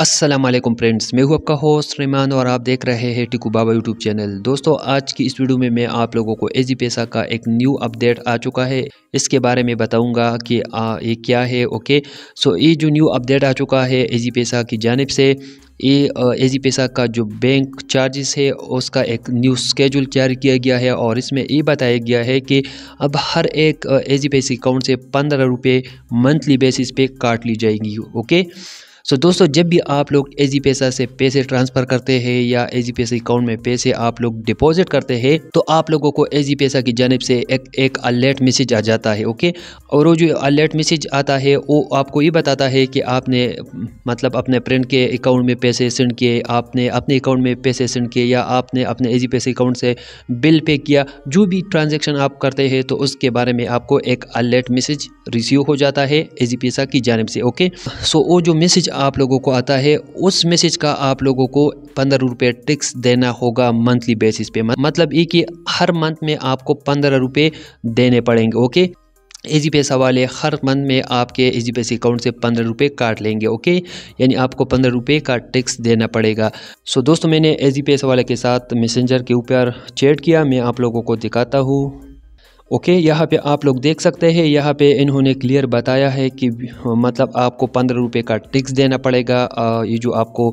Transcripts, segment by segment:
अस्सलाम वालेकुम फ्रेंड्स मैं हूं आपका होस्ट रिमान और आप देख रहे हैं टिकू बाबा यूट्यूब चैनल दोस्तों आज की इस वीडियो में मैं आप लोगों को एजी पैसा का एक न्यू अपडेट आ चुका है इसके बारे में बताऊंगा कि आ, ये क्या है ओके सो ये जो न्यू अपडेट आ चुका है एजी पैसा की जानब से ये एजी पैसा का जो बैंक चार्जेस है उसका एक न्यू स्केड्यूल जारी किया गया है और इसमें ये बताया गया है कि अब हर एक एजी पैसे अकाउंट से पंद्रह रुपये मंथली बेसिस पे काट ली जाएगी ओके सो दोस्तों जब भी आप लोग एजी पैसा से पैसे ट्रांसफ़र करते हैं या एजी पैसा अकाउंट में पैसे आप लोग डिपॉजिट करते हैं तो आप लोगों को एजी पैसा की जानब से एक एक अलर्ट मैसेज आ जाता है ओके और वो जो अलर्ट मैसेज आता है वो आपको ये बताता है कि आपने मतलब अपने फ्रेंड के अकाउंट में पैसे सेंड किए आपने अपने अकाउंट में पैसे सेंड किए या आपने अपने एजी पैसा अकाउंट से बिल पे किया जो भी ट्रांजेक्शन आप करते हैं तो उसके बारे में आपको एक अलर्ट मैसेज रिसीव हो जाता है एजी पैसा की जानब से ओके सो वो जो मैसेज आप लोगों को आता है उस मैसेज का आप लोगों को पंद्रह रुपये टिक्स देना होगा मंथली बेसिस पे मतलब ये कि हर मंथ में आपको पंद्रह रुपये देने पड़ेंगे ओके पे सवाल है हर मंथ में आपके इजी पैसे अकाउंट से पंद्रह रुपये काट लेंगे ओके यानी आपको पंद्रह रुपये का टैक्स देना पड़ेगा सो दोस्तों मैंने जी पे सवाल के साथ मैसेंजर के ऊपर चैट किया मैं आप लोगों को दिखाता हूँ ओके यहाँ पे आप लोग देख सकते हैं यहाँ पे इन्होंने क्लियर बताया है कि मतलब आपको पंद्रह रुपये का टिक्स देना पड़ेगा ये जो आपको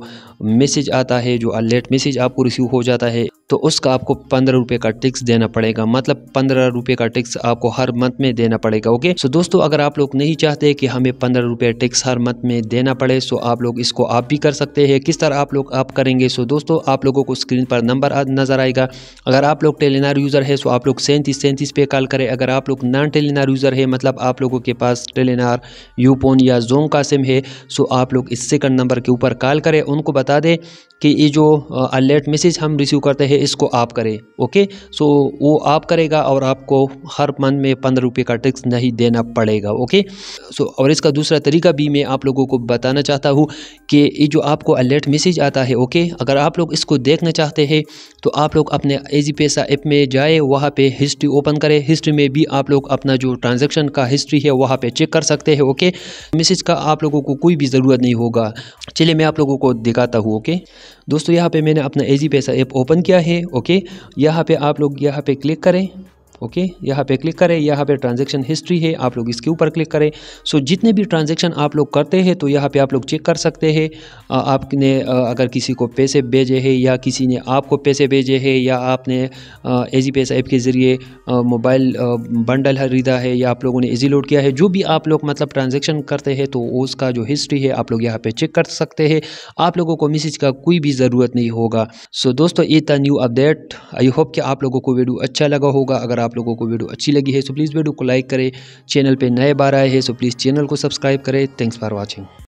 मैसेज आता है जो अलर्ट मैसेज आपको रिसीव हो जाता है तो उसका आपको पंद्रह रुपये का टिक्स देना पड़ेगा मतलब पंद्रह रुपये का टिक्स आपको हर मंथ में देना पड़ेगा ओके सो दोस्तों अगर आप लोग नहीं चाहते कि हमें पंद्रह रुपये टिक्स हर मंथ में देना पड़े सो आप लोग इसको आप भी कर सकते हैं किस तरह आप लोग आप करेंगे सो दोस्तों आप लोगों को स्क्रीन पर नंबर नज़र आएगा अगर आप लोग टेलीनार यूज़र है सो आप लोग सैंतीस सैंतीस पे कॉल करें अगर आप लोग नॉन टेलीनार यूज़र है मतलब आप लोगों के पास टेलीनार यूपोन या जोम का सिम है सो आप लोग इस सेकंड नंबर के ऊपर कॉल करें उनको बता दें कि ये जो अलर्ट मैसेज हम रिसीव करते हैं इसको आप करें ओके सो वो आप करेगा और आपको हर मंथ में पंद्रह रुपये का टैक्स नहीं देना पड़ेगा ओके सो और इसका दूसरा तरीका भी मैं आप लोगों को बताना चाहता हूँ कि ये जो आपको अलर्ट मैसेज आता है ओके अगर आप लोग इसको देखना चाहते हैं तो आप लोग अपने एजी पैसा ऐप में जाए वहाँ पर हिस्ट्री ओपन करें हिस्ट्री में भी आप लोग अपना जो ट्रांजेक्शन का हिस्ट्री है वहाँ पर चेक कर सकते हैं ओके मैसेज का आप लोगों को कोई भी ज़रूरत नहीं होगा चलिए मैं आप लोगों को दिखाता हूँ ओके दोस्तों यहाँ पे मैंने अपना एजी पैसा ऐप ओपन किया है ओके यहाँ पे आप लोग यहाँ पे क्लिक करें ओके यहाँ पे क्लिक करें यहाँ पे ट्रांजैक्शन हिस्ट्री है आप लोग इसके ऊपर क्लिक करें सो जितने भी ट्रांजैक्शन आप लोग करते हैं तो यहाँ पे आप लोग चेक कर सकते हैं आपने अगर किसी को पैसे भेजे हैं या किसी ने आपको पैसे भेजे हैं या आपने एजी पैसा ऐप के ज़रिए मोबाइल बंडल खरीदा है या आप लोगों ने इजी लोड किया है जो भी आप लोग मतलब ट्रांजेक्शन करते हैं तो उसका जो हिस्ट्री है आप लोग यहाँ पर चेक कर सकते हैं आप लोगों को मैसेज का कोई भी ज़रूरत नहीं होगा सो दोस्तों ये था न्यू अपडेट आई होप कि आप लोगों को वीडियो अच्छा लगा होगा अगर आप आप लोगों को वीडियो अच्छी लगी है सो प्लीज़ वीडियो को लाइक करें चैनल पर नए बार आए हैं सो प्लीज़ चैनल को सब्सक्राइब करें थैंक्स फॉर वॉचिंग